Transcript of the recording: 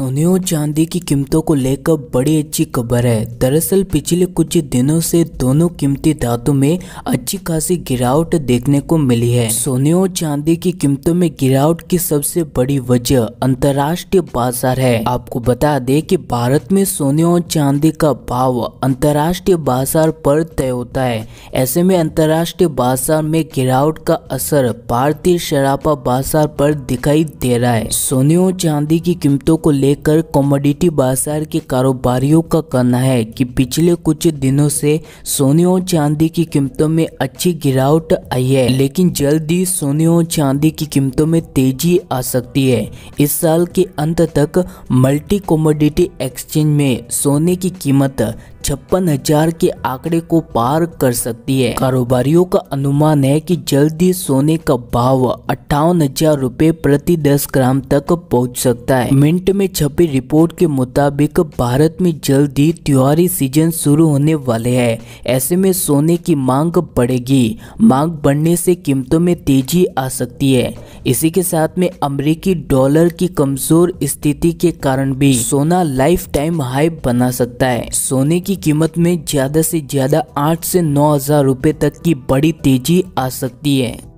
सोने और चांदी की कीमतों को लेकर बड़ी अच्छी खबर है दरअसल पिछले कुछ दिनों से दोनों कीमती धातु में अच्छी खासी गिरावट देखने को मिली है सोने और चांदी की कीमतों में गिरावट की सबसे बड़ी वजह अंतर्राष्ट्रीय बाजार है आपको बता दें कि भारत में सोने और चांदी का भाव अंतर्राष्ट्रीय बाजार पर तय होता है ऐसे में अंतर्राष्ट्रीय बाजार में गिरावट का असर भारतीय शराबा बाजार पर दिखाई दे रहा है सोने और चांदी की कीमतों को ले लेकर कॉमोडिटी बाजार के कारोबारियों का कहना है कि पिछले कुछ दिनों से सोने और चांदी की कीमतों में अच्छी गिरावट आई है लेकिन जल्द ही सोने और चांदी की कीमतों में तेजी आ सकती है इस साल के अंत तक मल्टी कॉमोडिटी एक्सचेंज में सोने की कीमत छप्पन हजार के आंकड़े को पार कर सकती है कारोबारियों का अनुमान है कि जल्द ही सोने का भाव अट्ठावन हजार रूपए प्रति दस ग्राम तक पहुंच सकता है मिंट में छपी रिपोर्ट के मुताबिक भारत में जल्द ही त्योहारी सीजन शुरू होने वाले है ऐसे में सोने की मांग बढ़ेगी मांग बढ़ने से कीमतों में तेजी आ सकती है इसी के साथ में अमरीकी डॉलर की कमजोर स्थिति के कारण भी सोना लाइफ टाइम हाई बना सकता है सोने की कीमत में ज़्यादा से ज़्यादा आठ से नौ हज़ार रुपये तक की बड़ी तेज़ी आ सकती है